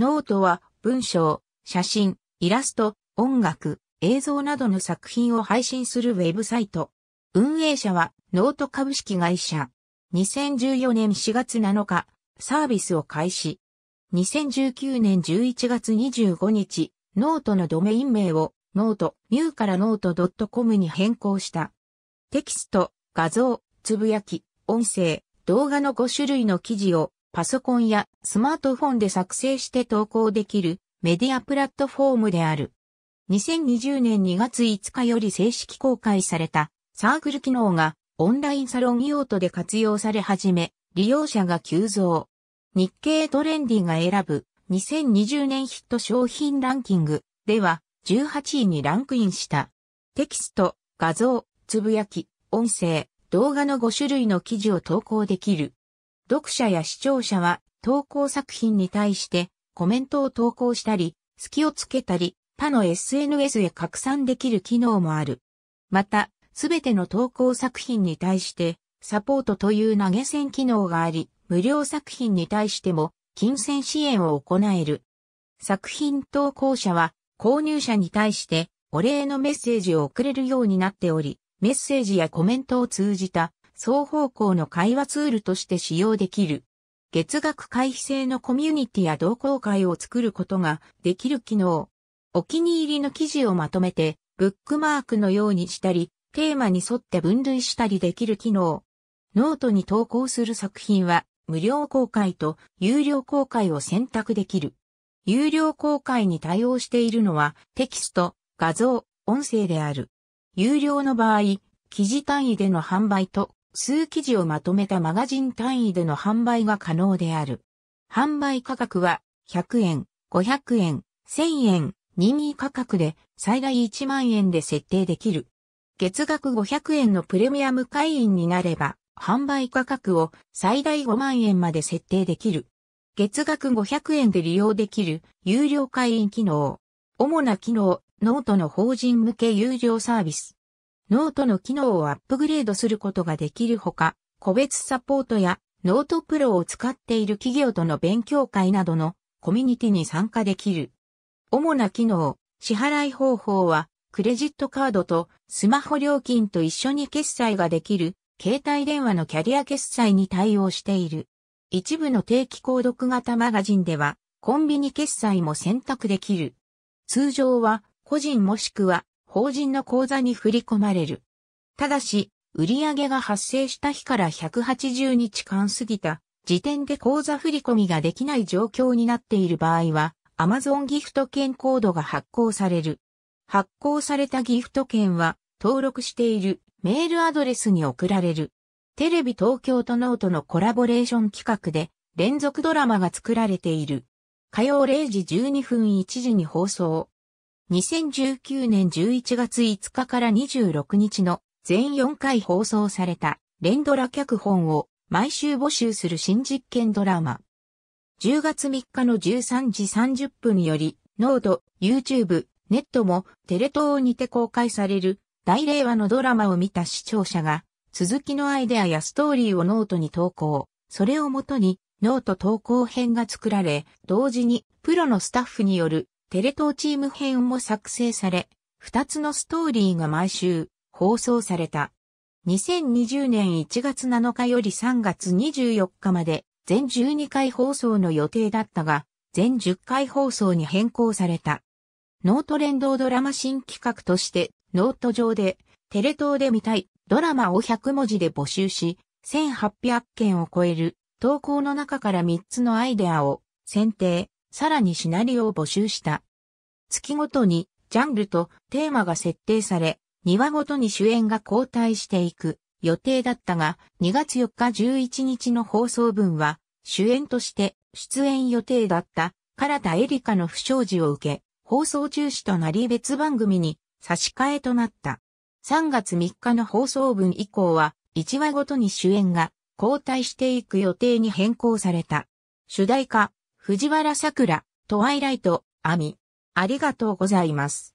ノートは文章、写真、イラスト、音楽、映像などの作品を配信するウェブサイト。運営者はノート株式会社。2014年4月7日、サービスを開始。2019年11月25日、ノートのドメイン名をノート、ミューからノート .com に変更した。テキスト、画像、つぶやき、音声、動画の5種類の記事をパソコンやスマートフォンで作成して投稿できるメディアプラットフォームである。2020年2月5日より正式公開されたサークル機能がオンラインサロン用途で活用され始め、利用者が急増。日経トレンディが選ぶ2020年ヒット商品ランキングでは18位にランクインした。テキスト、画像、つぶやき、音声、動画の5種類の記事を投稿できる読者や視聴者は投稿作品に対してコメントを投稿したり、隙をつけたり、他の SNS へ拡散できる機能もある。また、すべての投稿作品に対して、サポートという投げ銭機能があり、無料作品に対しても、金銭支援を行える。作品投稿者は、購入者に対して、お礼のメッセージを送れるようになっており、メッセージやコメントを通じた双方向の会話ツールとして使用できる。月額回避制のコミュニティや同好会を作ることができる機能。お気に入りの記事をまとめて、ブックマークのようにしたり、テーマに沿って分類したりできる機能。ノートに投稿する作品は、無料公開と有料公開を選択できる。有料公開に対応しているのは、テキスト、画像、音声である。有料の場合、記事単位での販売と数記事をまとめたマガジン単位での販売が可能である。販売価格は100円、500円、1000円、任意価格で最大1万円で設定できる。月額500円のプレミアム会員になれば、販売価格を最大5万円まで設定できる。月額500円で利用できる有料会員機能。主な機能、ノートの法人向け有料サービス。ノートの機能をアップグレードすることができるほか、個別サポートやノートプロを使っている企業との勉強会などのコミュニティに参加できる。主な機能、支払い方法は、クレジットカードとスマホ料金と一緒に決済ができる、携帯電話のキャリア決済に対応している。一部の定期購読型マガジンでは、コンビニ決済も選択できる。通常は、個人もしくは法人の口座に振り込まれる。ただし、売上が発生した日から180日間過ぎた時点で口座振込ができない状況になっている場合は、Amazon ギフト券コードが発行される。発行されたギフト券は、登録しているメールアドレスに送られる。テレビ東京とノートのコラボレーション企画で連続ドラマが作られている。火曜0時12分1時に放送。2019年11月5日から26日の全4回放送された連ドラ脚本を毎週募集する新実験ドラマ。10月3日の13時30分より、ノード、YouTube、ネットもテレ東にて公開される大令和のドラマを見た視聴者が、続きのアイデアやストーリーをノートに投稿。それをもとに、ノート投稿編が作られ、同時にプロのスタッフによるテレ東チーム編も作成され、2つのストーリーが毎週放送された。2020年1月7日より3月24日まで全12回放送の予定だったが、全10回放送に変更された。ノート連動ドラマ新企画として、ノート上で、テレ東で見たいドラマを100文字で募集し、1800件を超える投稿の中から3つのアイデアを選定、さらにシナリオを募集した。月ごとに、ジャンルとテーマが設定され、2話ごとに主演が交代していく予定だったが、2月4日11日の放送分は、主演として出演予定だった唐田エリカの不祥事を受け、放送中止となり別番組に差し替えとなった。3月3日の放送分以降は、1話ごとに主演が交代していく予定に変更された。主題歌、藤原桜、トワイライト、アミ。ありがとうございます。